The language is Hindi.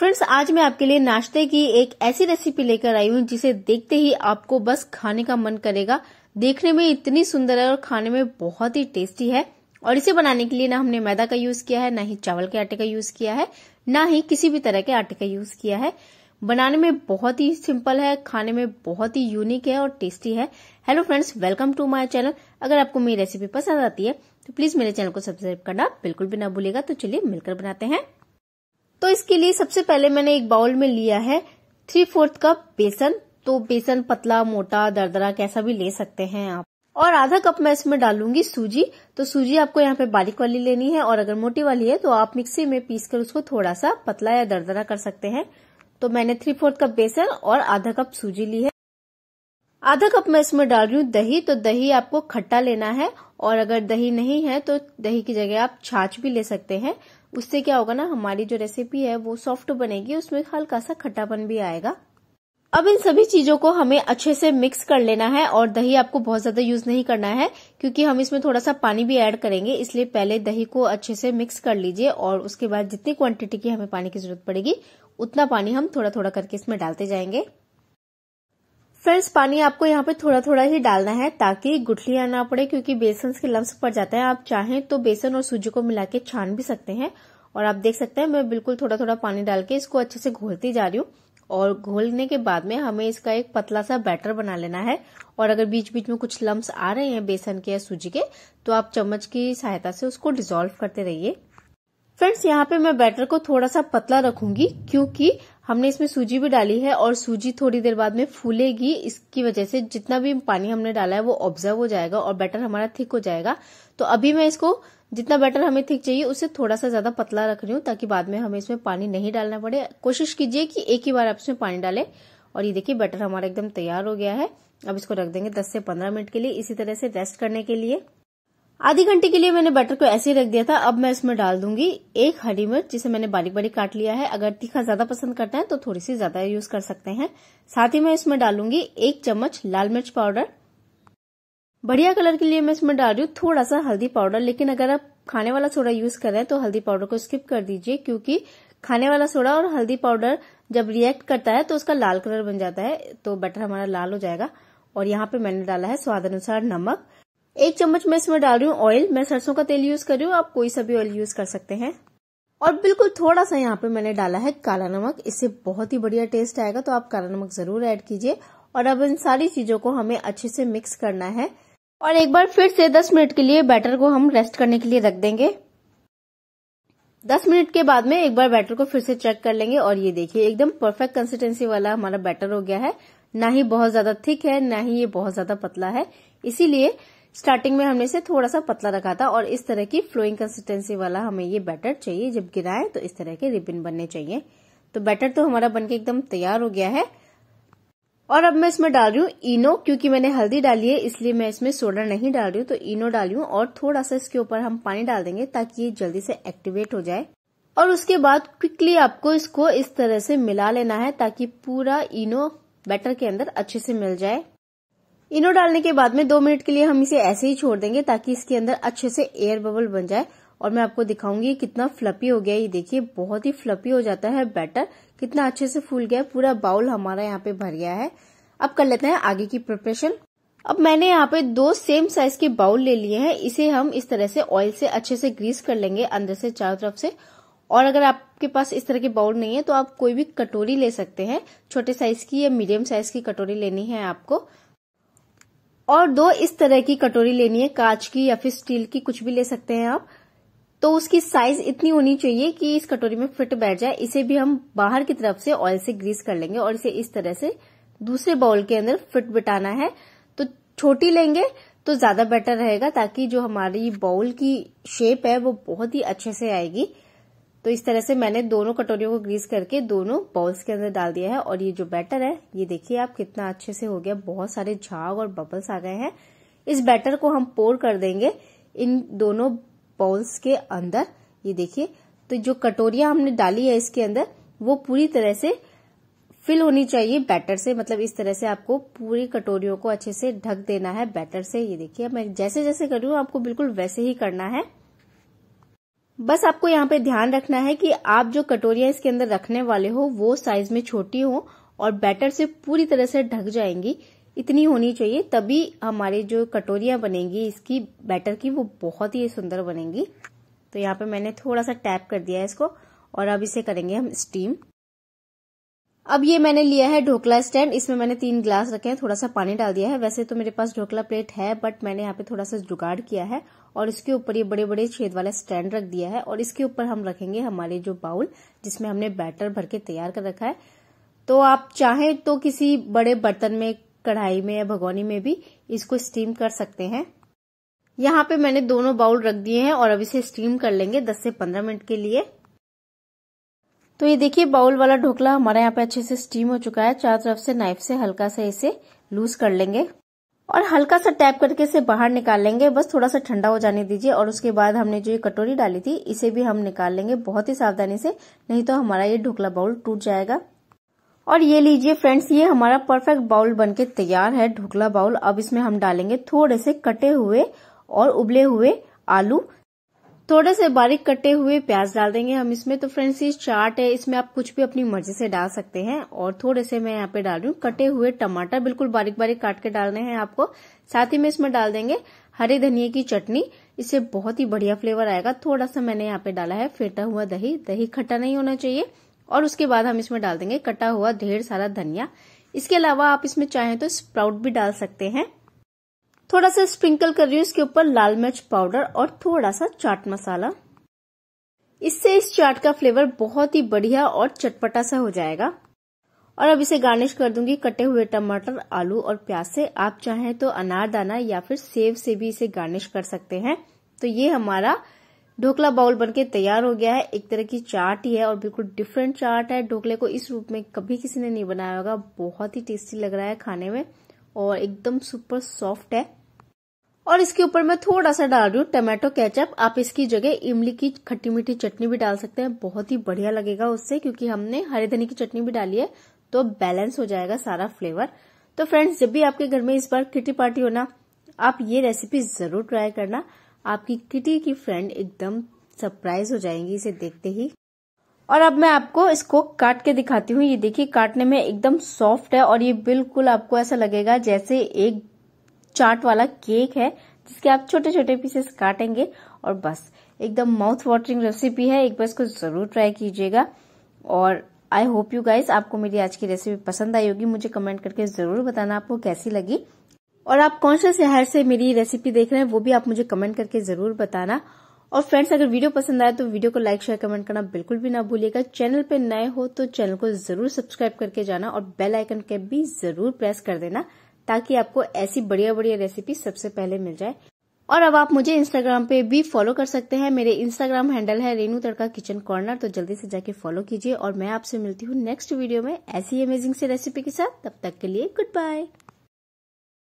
फ्रेंड्स आज मैं आपके लिए नाश्ते की एक ऐसी रेसिपी लेकर आई हूँ जिसे देखते ही आपको बस खाने का मन करेगा देखने में इतनी सुंदर है और खाने में बहुत ही टेस्टी है और इसे बनाने के लिए ना हमने मैदा का यूज किया है ना ही चावल के आटे का यूज किया है ना ही किसी भी तरह के आटे का यूज किया है बनाने में बहुत ही सिंपल है खाने में बहुत ही यूनिक है और टेस्टी है hello friends welcome to my channel अगर आपको मेरी रेसिपी पसंद आती है तो प्लीज मेरे चैनल को सब्सक्राइब करना बिल्कुल भी ना भूलेगा तो चलिए मिलकर बनाते हैं तो इसके लिए सबसे पहले मैंने एक बाउल में लिया है थ्री फोर्थ कप बेसन तो बेसन पतला मोटा दरदरा कैसा भी ले सकते हैं आप और आधा कप मैं इसमें डालूंगी सूजी तो सूजी आपको यहाँ पे बारीक वाली लेनी है और अगर मोटी वाली है तो आप मिक्सी में पीस कर उसको थोड़ा सा पतला या दरदरा कर सकते हैं तो मैंने थ्री फोर्थ कप बेसन और आधा कप सूजी ली है आधा कप मैं इसमें डाल रही हूँ दही तो दही आपको खट्टा लेना है और अगर दही नहीं है तो दही की जगह आप छाछ भी ले सकते हैं उससे क्या होगा ना हमारी जो रेसिपी है वो सॉफ्ट बनेगी उसमें हल्का सा खट्टापन भी आएगा अब इन सभी चीजों को हमें अच्छे से मिक्स कर लेना है और दही आपको बहुत ज्यादा यूज नहीं करना है क्योंकि हम इसमें थोड़ा सा पानी भी ऐड करेंगे इसलिए पहले दही को अच्छे से मिक्स कर लीजिए और उसके बाद जितनी क्वांटिटी की हमें पानी की जरूरत पड़ेगी उतना पानी हम थोड़ा थोड़ा करके इसमें डालते जाएंगे फ्रेंड्स पानी आपको यहाँ पे थोड़ा थोड़ा ही डालना है ताकि गुठलियां ना पड़े क्योंकि बेसन के लम्स पड़ जाते हैं आप चाहें तो बेसन और सूजी को मिला के छान भी सकते हैं और आप देख सकते हैं मैं बिल्कुल थोड़ा थोड़ा पानी डाल के इसको अच्छे से घोलती जा रही हूँ और घोलने के बाद में हमें इसका एक पतला सा बैटर बना लेना है और अगर बीच बीच में कुछ लम्स आ रहे हैं बेसन के या सूजी के तो आप चम्मच की सहायता से उसको डिजोल्व करते रहिए फ्रेंड्स यहाँ पे मैं बैटर को थोड़ा सा पतला रखूंगी क्योंकि हमने इसमें सूजी भी डाली है और सूजी थोड़ी देर बाद में फूलेगी इसकी वजह से जितना भी पानी हमने डाला है वो ऑब्जर्व हो जाएगा और बैटर हमारा थिक हो जाएगा तो अभी मैं इसको जितना बैटर हमें थिक चाहिए उससे थोड़ा सा ज्यादा पतला रख रही हूँ ताकि बाद में हमें इसमें पानी नहीं डालना पड़े कोशिश कीजिए कि एक ही बार आप इसमें पानी डालें और ये देखिए बैटर हमारा एकदम तैयार हो गया है अब इसको रख देंगे दस से पंद्रह मिनट के लिए इसी तरह से रेस्ट करने के लिए आधे घंटे के लिए मैंने बटर को ऐसे ही रख दिया था अब मैं इसमें डाल दूंगी एक हरी मिर्च जिसे मैंने बारीक बारीक काट लिया है अगर तीखा ज्यादा पसंद करते हैं तो थोड़ी सी ज्यादा यूज कर सकते हैं साथ ही मैं इसमें डालूंगी एक चम्मच लाल मिर्च पाउडर बढ़िया कलर के लिए मैं इसमें डाल रही हूँ थोड़ा सा हल्दी पाउडर लेकिन अगर आप खाने वाला सोडा यूज करें तो हल्दी पाउडर को स्किप कर दीजिए क्योंकि खाने वाला सोडा और हल्दी पाउडर जब रिएक्ट करता है तो उसका लाल कलर बन जाता है तो बटर हमारा लाल हो जाएगा और यहाँ पे मैंने डाला है स्वाद अनुसार नमक एक चम्मच मैं इसमें डाल रही हूँ ऑयल मैं सरसों का तेल यूज कर रही हूँ आप कोई सा भी ऑयल यूज कर सकते हैं और बिल्कुल थोड़ा सा यहाँ पे मैंने डाला है काला नमक इससे बहुत ही बढ़िया टेस्ट आएगा तो आप काला नमक जरूर ऐड कीजिए और अब इन सारी चीजों को हमें अच्छे से मिक्स करना है और एक बार फिर से 10 मिनट के लिए बैटर को हम रेस्ट करने के लिए रख देंगे 10 मिनट के बाद में एक बार बैटर को फिर से चेक कर लेंगे और ये देखिए एकदम परफेक्ट कंसिस्टेंसी वाला हमारा बैटर हो गया है ना ही बहुत ज्यादा थिक है ना ही ये बहुत ज्यादा पतला है इसीलिए स्टार्टिंग में हमने इसे थोड़ा सा पतला रखा था और इस तरह की फ्लोइंग कंसिस्टेंसी वाला हमें ये बैटर चाहिए जब गिराए तो इस तरह के रिबिन बनने चाहिए तो बैटर तो हमारा बनके एकदम तैयार हो गया है और अब मैं इसमें डाल रही हूँ इनो क्योंकि मैंने हल्दी डाली है इसलिए मैं इसमें सोडा नहीं डाल रही हूँ तो इनो डाली हूँ और थोड़ा सा इसके ऊपर हम पानी डाल देंगे ताकि ये जल्दी से एक्टिवेट हो जाए और उसके बाद क्विकली आपको इसको इस तरह से मिला लेना है ताकि पूरा इनो बैटर के अंदर अच्छे से मिल जाए इनो डालने के बाद में दो मिनट के लिए हम इसे ऐसे ही छोड़ देंगे ताकि इसके अंदर अच्छे से एयर बबल बन जाए और मैं आपको दिखाऊंगी कितना फ्लपी हो गया ये देखिए बहुत ही फ्लपी हो जाता है बैटर कितना अच्छे से फूल गया पूरा बाउल हमारा यहाँ पे भर गया है अब कर लेते हैं आगे की प्रिपरेशन अब मैंने यहाँ पे दो सेम साइज के बाउल ले लिए हैं इसे हम इस तरह से ऑयल से अच्छे से ग्रीस कर लेंगे अंदर से चारों तरफ से और अगर आपके पास इस तरह के बाउल नहीं है तो आप कोई भी कटोरी ले सकते हैं छोटे साइज की या मीडियम साइज की कटोरी लेनी है आपको और दो इस तरह की कटोरी लेनी है कांच की या फिर स्टील की कुछ भी ले सकते हैं आप तो उसकी साइज इतनी होनी चाहिए कि इस कटोरी में फिट बैठ जाए इसे भी हम बाहर की तरफ से ऑयल से ग्रीस कर लेंगे और इसे इस तरह से दूसरे बाउल के अंदर फिट बिटाना है तो छोटी लेंगे तो ज्यादा बेटर रहेगा ताकि जो हमारी बाउल की शेप है वो बहुत ही अच्छे से आएगी तो इस तरह से मैंने दोनों कटोरियों को ग्रीस करके दोनों बाउल्स के अंदर डाल दिया है और ये जो बैटर है ये देखिए आप कितना अच्छे से हो गया बहुत सारे झाग और बबल्स आ गए हैं इस बैटर को हम पोर कर देंगे इन दोनों बाउल्स के अंदर ये देखिए तो जो कटोरिया हमने डाली है इसके अंदर वो पूरी तरह से फिल होनी चाहिए बैटर से मतलब इस तरह से आपको पूरी कटोरियों को अच्छे से ढक देना है बैटर से ये देखिए मैं जैसे जैसे कर रही हूँ आपको बिल्कुल वैसे ही करना है बस आपको यहाँ पे ध्यान रखना है कि आप जो कटोरिया इसके अंदर रखने वाले हो वो साइज में छोटी हो और बैटर से पूरी तरह से ढक जाएंगी इतनी होनी चाहिए तभी हमारे जो कटोरिया बनेंगी इसकी बैटर की वो बहुत ही सुंदर बनेंगी तो यहाँ पे मैंने थोड़ा सा टैप कर दिया है इसको और अब इसे करेंगे हम स्टीम अब ये मैंने लिया है ढोकला स्टैंड इसमें मैंने तीन ग्लास रखे हैं थोड़ा सा पानी डाल दिया है वैसे तो मेरे पास ढोकला प्लेट है बट मैंने यहाँ पे थोड़ा सा जुगाड़ किया है और इसके ऊपर ये बड़े बड़े छेद वाला स्टैंड रख दिया है और इसके ऊपर हम रखेंगे हमारे जो बाउल जिसमें हमने बैटर भर के तैयार कर रखा है तो आप चाहे तो किसी बड़े बर्तन में कढ़ाई में या भगोनी में भी इसको स्टीम कर सकते हैं यहाँ पे मैंने दोनों बाउल रख दिए हैं और अब इसे स्टीम कर लेंगे 10 से 15 मिनट के लिए तो ये देखिए बाउल वाला ढोकला हमारे यहाँ पे अच्छे से स्टीम हो चुका है चारों तरफ से नाइफ से हल्का सा इसे लूज कर लेंगे और हल्का सा टैप करके इसे बाहर निकाल लेंगे बस थोड़ा सा ठंडा हो जाने दीजिए और उसके बाद हमने जो ये कटोरी डाली थी इसे भी हम निकाल लेंगे बहुत ही सावधानी से नहीं तो हमारा ये ढोकला बाउल टूट जाएगा और ये लीजिए फ्रेंड्स ये हमारा परफेक्ट बाउल बनके तैयार है ढोकला बाउल अब इसमें हम डालेंगे थोड़े से कटे हुए और उबले हुए आलू थोड़े से बारीक कटे हुए प्याज डाल देंगे हम इसमें तो फ्रेंड्स ये चाट है इसमें आप कुछ भी अपनी मर्जी से डाल सकते हैं और थोड़े से मैं यहाँ पे डाल रही हूँ कटे हुए टमाटर बिल्कुल बारीक बारीक काट के डालने हैं आपको साथ ही में इसमें डाल देंगे हरे धनिये की चटनी इससे बहुत ही बढ़िया फ्लेवर आएगा थोड़ा सा मैंने यहाँ पे डाला है फेटा हुआ दही दही खट्टा नहीं होना चाहिए और उसके बाद हम इसमें डाल देंगे कटा हुआ ढेर सारा धनिया इसके अलावा आप इसमें चाहें तो स्प्राउट भी डाल सकते हैं थोड़ा सा स्प्रिंकल कर रही हूँ इसके ऊपर लाल मिर्च पाउडर और थोड़ा सा चाट मसाला इससे इस चाट का फ्लेवर बहुत ही बढ़िया और चटपटा सा हो जाएगा और अब इसे गार्निश कर दूंगी कटे हुए टमाटर आलू और प्याज से आप चाहें तो अनारदाना या फिर सेब से भी इसे गार्निश कर सकते हैं तो ये हमारा ढोकला बाउल बनके तैयार हो गया है एक तरह की चाट ही है और बिल्कुल डिफरेंट चाट है ढोकले को इस रूप में कभी किसी ने नहीं बनाया होगा बहुत ही टेस्टी लग रहा है खाने में और एकदम सुपर सॉफ्ट है और इसके ऊपर मैं थोड़ा सा डाल रही हूँ टमाटो केचप आप इसकी जगह इमली की खट्टी मीठी चटनी भी डाल सकते हैं बहुत ही बढ़िया लगेगा उससे क्योंकि हमने हरे धनी की चटनी भी डाली है तो बैलेंस हो जाएगा सारा फ्लेवर तो फ्रेंड्स जब भी आपके घर में इस बार किटी पार्टी होना आप ये रेसिपी जरूर ट्राई करना आपकी किटी की फ्रेंड एकदम सरप्राइज हो जाएंगी इसे देखते ही और अब मैं आपको इसको काट के दिखाती हूँ ये देखिए काटने में एकदम सॉफ्ट है और ये बिल्कुल आपको ऐसा लगेगा जैसे एक चाट वाला केक है जिसके आप छोटे छोटे पीसेस काटेंगे और बस एकदम माउथ वाटरिंग रेसिपी है एक बार इसको जरूर ट्राई कीजिएगा और आई होप यू गाइज आपको मेरी आज की रेसिपी पसंद आई होगी मुझे कमेंट करके जरूर बताना आपको कैसी लगी और आप कौन से शहर से मेरी रेसिपी देख रहे हैं वो भी आप मुझे कमेंट करके जरूर बताना और फ्रेंड्स अगर वीडियो पसंद आए तो वीडियो को लाइक शेयर कमेंट करना बिल्कुल भी ना भूलिएगा चैनल पे नए हो तो चैनल को जरूर सब्सक्राइब करके जाना और बेल आइकन के भी जरूर प्रेस कर देना ताकि आपको ऐसी बढ़िया बढ़िया रेसिपी सबसे पहले मिल जाए और अब आप मुझे इंस्टाग्राम पे भी फॉलो कर सकते हैं मेरे इंस्टाग्राम हैंडल है रेनू तड़का किचन कॉर्नर तो जल्दी से जाके फॉलो कीजिए और मैं आपसे मिलती हूँ नेक्स्ट वीडियो में ऐसी अमेजिंग से रेसिपी के साथ तब तक के लिए गुड बाय